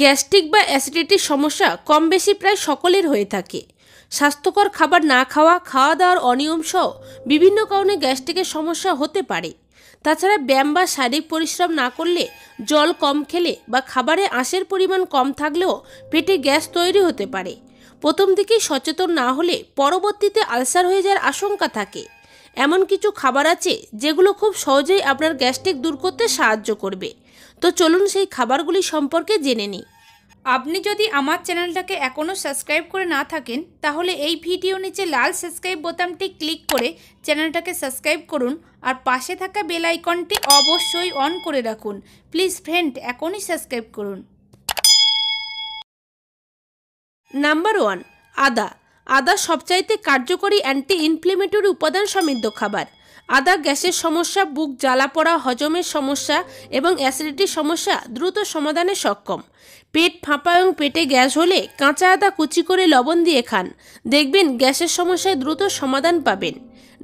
gastric বা অ্যাসিডিটির সমস্যা কম বেশি প্রায় সকলের হয়ে থাকে স্বাস্থ্যকর খাবার না খাওয়া খাওয়া দাওয়ার অনিয়ম সহ বিভিন্ন কারণে গ্যাস্ট্রিকের সমস্যা হতে পারে তাছাড়া ব্যায়াম বা শারীরিক পরিশ্রম না করলে জল কম খেলে বা খাবারে আঁশের পরিমাণ কম থাকলেও পেটে গ্যাস তৈরি হতে পারে প্রথম দিকে সচেতন না হলে পরবর্তীতে আলসার হয়ে যাওয়ার আশঙ্কা থাকে এমন কিছু খাবার আছে যেগুলো খুব সহজেই আপনার গ্যাস্ট্রিক দূর করতে সাহায্য করবে তো চলুন সেই খাবারগুলি সম্পর্কে জেনে নিই আপনি যদি আমার চ্যানেলটাকে এখনও সাবস্ক্রাইব করে না থাকেন তাহলে এই ভিডিও নিচে লাল সাবস্ক্রাইব বোতামটি ক্লিক করে চ্যানেলটাকে সাবস্ক্রাইব করুন আর পাশে থাকা বেল আইকনটি অবশ্যই অন করে রাখুন প্লিজ ফ্রেন্ড এখনই সাবস্ক্রাইব করুন নাম্বার ওয়ান আদা আদা সবচাইতে কার্যকরী অ্যান্টি ইনফ্লেমেটরি উপাদান সমৃদ্ধ খাবার আদা গ্যাসের সমস্যা বুক জ্বালা পড়া হজমের সমস্যা এবং অ্যাসিডিটির সমস্যা দ্রুত সমাধানে সক্ষম পেট ফাঁপা এবং পেটে গ্যাস হলে কাঁচা আদা কুচি করে লবণ দিয়ে খান দেখবেন গ্যাসের সমস্যায় দ্রুত সমাধান পাবেন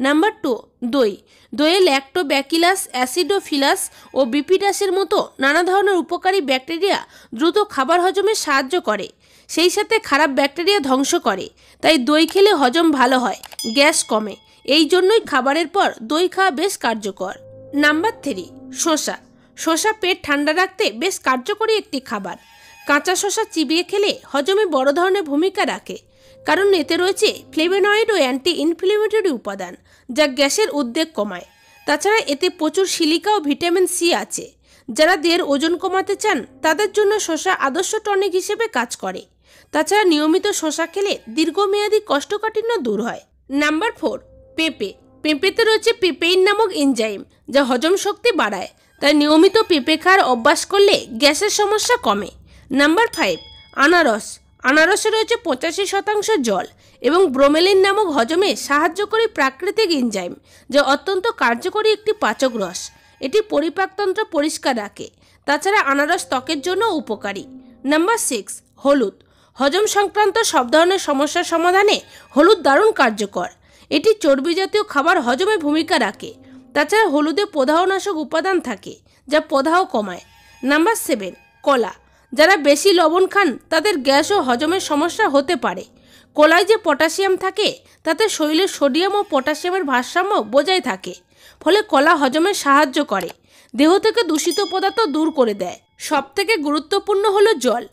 নাম্বার টু দই দইয়ে ল্যাক্টোব্যাকিলাস অ্যাসিডোফিলাস ও বিপিডাসের মতো নানা ধরনের উপকারী ব্যাকটেরিয়া দ্রুত খাবার হজমে সাহায্য করে সেই সাথে খারাপ ব্যাকটেরিয়া ধ্বংস করে তাই দই খেলে হজম ভালো হয় গ্যাস কমে এই জন্যই খাবারের পর দই খাওয়া বেশ কার্যকর নাম্বার থ্রি শসা শসা পেট ঠান্ডা রাখতে বেশ কার্যকরী একটি খাবার কাঁচা শসা চিবিয়ে খেলে হজমে বড় ধরনের ভূমিকা রাখে কারণ এতে রয়েছে ফ্লেভেনয়েড ও অ্যান্টি ইনফ্লেমেটরি উপাদান যা গ্যাসের উদ্বেগ কমায় তাছাড়া এতে প্রচুর সিলিকা ও ভিটামিন সি আছে যারা দেহের ওজন কমাতে চান তাদের জন্য শশা আদর্শ টনিক হিসেবে কাজ করে তাছাড়া নিয়মিত শশা খেলে দীর্ঘমেয়াদী কষ্টকাঠিন্য দূর হয় নাম্বার ফোর পেঁপে পেঁপেতে রয়েছে পেঁপেইন নামক এনজাইম যা হজম শক্তি বাড়ায় তাই নিয়মিত পেঁপে খাওয়ার অভ্যাস করলে গ্যাসের সমস্যা কমে নাম্বার ফাইভ আনারস আনারসে রয়েছে পঁচাশি শতাংশ জল এবং ব্রোমেলিন নামক হজমে করে প্রাকৃতিক এনজাইম যা অত্যন্ত কার্যকরী একটি পাচক রস এটি পরিপাকতন্ত্র পরিষ্কার রাখে তাছাড়া আনারস ত্বকের জন্য উপকারী নাম্বার সিক্স হলুদ হজম সংক্রান্ত সব ধরনের সমস্যার সমাধানে হলুদ দারুণ কার্যকর এটি চর্বি জাতীয় খাবার হজমে ভূমিকা রাখে তাছাড়া হলুদে প্রধাহনাশক উপাদান থাকে যা প্রধাও কমায় নাম্বার সেভেন কলা যারা বেশি লবণ খান তাদের গ্যাস ও হজমের সমস্যা হতে পারে কলায় যে পটাশিয়াম থাকে তাতে শরীরে সোডিয়াম ও পটাশিয়ামের ভারসাম্য বজায় থাকে ফলে কলা হজমে সাহায্য করে দেহ থেকে দূষিত পদার্থ দূর করে দেয় সব থেকে গুরুত্বপূর্ণ হলো জল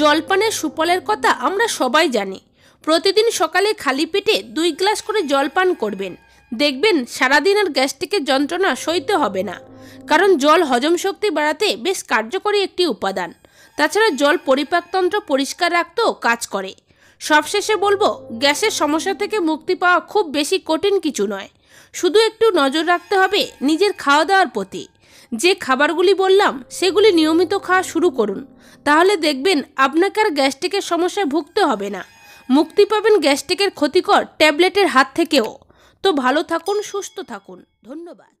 জলপানের সুফলের কথা আমরা সবাই জানি প্রতিদিন সকালে খালি পেটে দুই গ্লাস করে জল পান করবেন দেখবেন সারাদিন আর গ্যাস্ট্রিকের যন্ত্রণা সইতে হবে না কারণ জল হজম শক্তি বাড়াতে বেশ কার্যকরী একটি উপাদান তাছাড়া জল পরিপাকতন্ত্র পরিষ্কার রাখতেও কাজ করে সবশেষে বলবো গ্যাসের সমস্যা থেকে মুক্তি পাওয়া খুব বেশি কঠিন কিছু নয় শুধু একটু নজর রাখতে হবে নিজের খাওয়া দাওয়ার প্রতি যে খাবারগুলি বললাম সেগুলি নিয়মিত খাওয়া শুরু করুন তাহলে দেখবেন আপনাকে আর গ্যাস্ট্রিকের সমস্যায় ভুগতে হবে না মুক্তি পাবেন গ্যাস্ট্রিকের ক্ষতিকর ট্যাবলেটের হাত থেকেও তো ভালো থাকুন সুস্থ থাকুন ধন্যবাদ